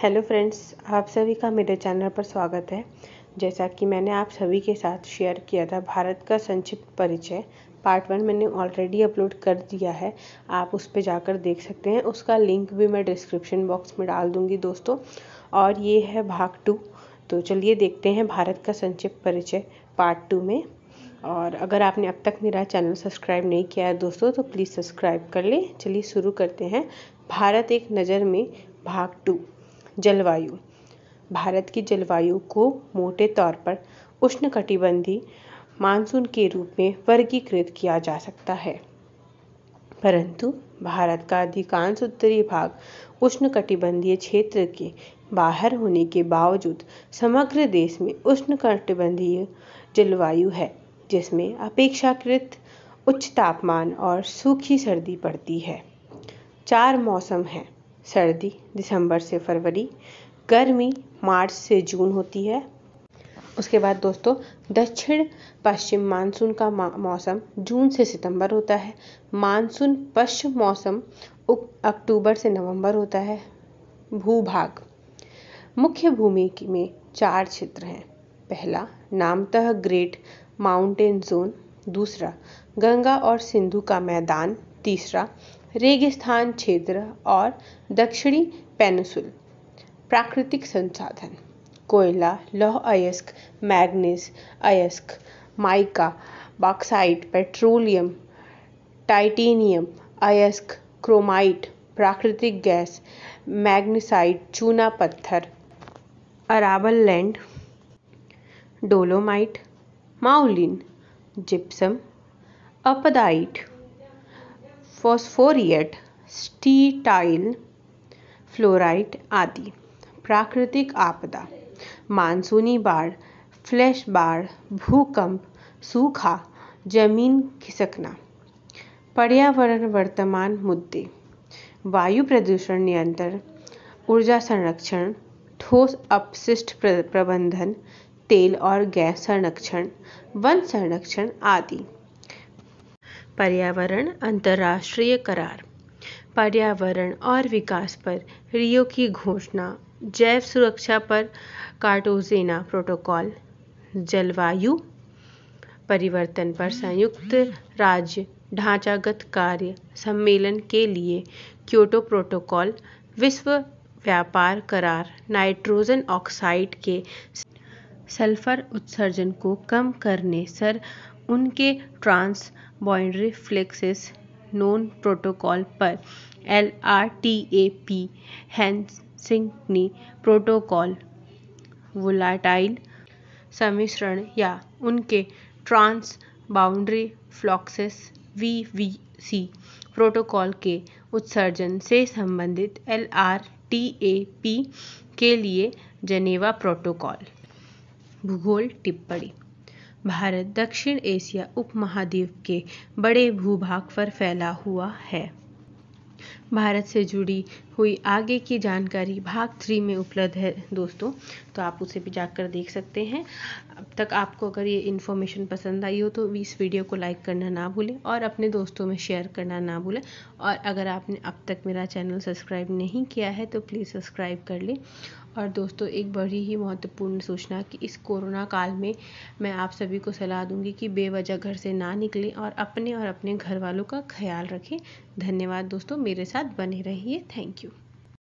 hello friends आप सभी का मेरे चैनल पर स्वागत है जैसा कि मैंने आप सभी के साथ शेयर किया था भारत का संक्षिप्त परिचय पार्ट वन मैंने ऑलरेडी अपलोड कर दिया है आप उस पर जाकर देख सकते हैं उसका लिंक भी मैं डिस्क्रिप्शन बॉक्स में डाल दूंगी दोस्तों और ये है भाग टू तो चलिए देखते हैं भारत का संक्षिप्त परिचय पार्ट टू में और अगर आपने अब तक मेरा चैनल सब्सक्राइब नहीं किया है दोस्तों तो प्लीज़ सब्सक्राइब कर लें चलिए शुरू करते हैं भारत एक नज़र में भाग टू जलवायु भारत की जलवायु को मोटे तौर पर उष्णकटिबंधीय मानसून के रूप में वर्गीकृत किया जा सकता है परंतु भारत का अधिकांश उत्तरी भाग उष्णकटिबंधीय क्षेत्र के बाहर होने के बावजूद समग्र देश में उष्णकटिबंधीय जलवायु है जिसमें अपेक्षाकृत उच्च तापमान और सूखी सर्दी पड़ती है चार मौसम हैं सर्दी दिसंबर से फरवरी गर्मी मार्च से जून होती है उसके बाद दोस्तों दक्षिण पश्चिम मानसून का मौसम जून से सितंबर होता है मानसून पश्चिम मौसम अक्टूबर से नवंबर होता है भूभाग मुख्य भूमि में चार क्षेत्र हैं पहला नामतः ग्रेट माउंटेन जोन दूसरा गंगा और सिंधु का मैदान तीसरा रेगिस्तान क्षेत्र और दक्षिणी पेनसुल प्राकृतिक संसाधन कोयला लौह अयस्क मैग्नीज अयस्क माइका बॉक्साइट पेट्रोलियम टाइटेनियम अयस्क क्रोमाइट प्राकृतिक गैस मैग्नीसाइट चूना पत्थर अराबल लैंड डोलोमाइट माउलिन gypsum apatite phosphorite steatite fluoride आदि प्राकृतिक आपदा मानसूनी बाढ़ फ्लैश बाढ़ भूकंप सूखा जमीन खिसकना पर्यावरण वर्तमान मुद्दे वायु प्रदूषण नियंत्रण ऊर्जा संरक्षण ठोस अपशिष्ट प्रबंधन तेल और गैस संरक्षण वन संरक्षण आदि पर्यावरण अंतर्राष्ट्रीय करार पर्यावरण और विकास पर रियो की घोषणा जैव सुरक्षा पर कार्टोजेना प्रोटोकॉल जलवायु परिवर्तन पर संयुक्त राज्य ढांचागत कार्य सम्मेलन के लिए क्योटो प्रोटोकॉल विश्व व्यापार करार नाइट्रोजन ऑक्साइड के सल्फर उत्सर्जन को कम करने सर उनके trans boundary fluxes known protocol पर L R T A P Helsinki protocol volatile सम्मिश्रण या उनके trans boundary fluxes V V C protocol के उत्सर्जन से संबंधित L R T A P के लिए जनेवा प्रोटोकॉल भूगोल टिप्पणी भारत दक्षिण एशिया उपमहाद्वीप के बड़े भूभाग पर फैला हुआ है भारत से जुड़ी हुई आगे की जानकारी भाग थ्री में उपलब्ध है दोस्तों तो आप उसे भी जाकर देख सकते हैं अब तक आपको अगर ये इन्फॉर्मेशन पसंद आई हो तो इस वीडियो को लाइक करना ना भूलें और अपने दोस्तों में शेयर करना ना भूलें और अगर आपने अब तक मेरा चैनल सब्सक्राइब नहीं किया है तो प्लीज़ सब्सक्राइब कर लें और दोस्तों एक बड़ी ही महत्वपूर्ण सूचना कि इस कोरोना काल में मैं आप सभी को सलाह दूंगी कि बेवजह घर से ना निकलें और अपने और अपने घर वालों का ख्याल रखें धन्यवाद दोस्तों मेरे साथ बने रहिए थैंक यू